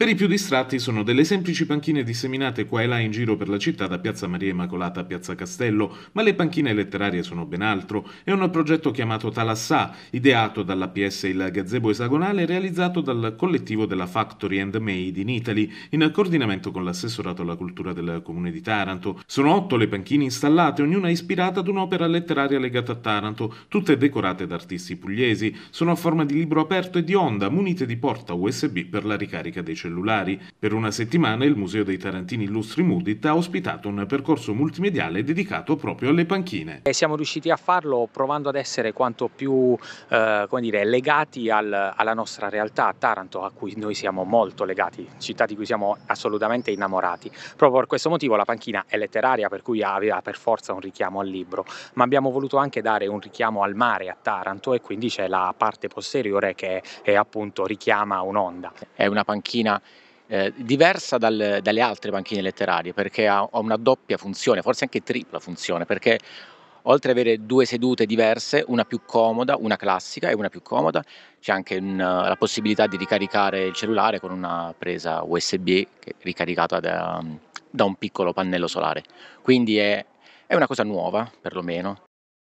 Per i più distratti sono delle semplici panchine disseminate qua e là in giro per la città da Piazza Maria Immacolata a Piazza Castello, ma le panchine letterarie sono ben altro. È un progetto chiamato Talassà, ideato dalla dall'APS il gazebo esagonale realizzato dal collettivo della Factory and Made in Italy, in coordinamento con l'assessorato alla cultura del comune di Taranto. Sono otto le panchine installate, ognuna ispirata ad un'opera letteraria legata a Taranto, tutte decorate da artisti pugliesi. Sono a forma di libro aperto e di onda, munite di porta USB per la ricarica dei cellulari cellulari. Per una settimana il Museo dei Tarantini Illustri Mudit ha ospitato un percorso multimediale dedicato proprio alle panchine. E siamo riusciti a farlo provando ad essere quanto più eh, dire, legati al, alla nostra realtà, a Taranto, a cui noi siamo molto legati, città di cui siamo assolutamente innamorati. Proprio per questo motivo la panchina è letteraria, per cui aveva per forza un richiamo al libro, ma abbiamo voluto anche dare un richiamo al mare a Taranto e quindi c'è la parte posteriore che è, appunto richiama un'onda. È una panchina eh, diversa dal, dalle altre banchine letterarie perché ha, ha, una doppia funzione, forse anche tripla funzione, perché oltre ad avere due sedute diverse, una più comoda, una classica e una più comoda, c'è anche una, la possibilità di ricaricare il cellulare con una presa USB ricaricata da, da un piccolo pannello solare. Quindi è, è una cosa nuova, perlomeno,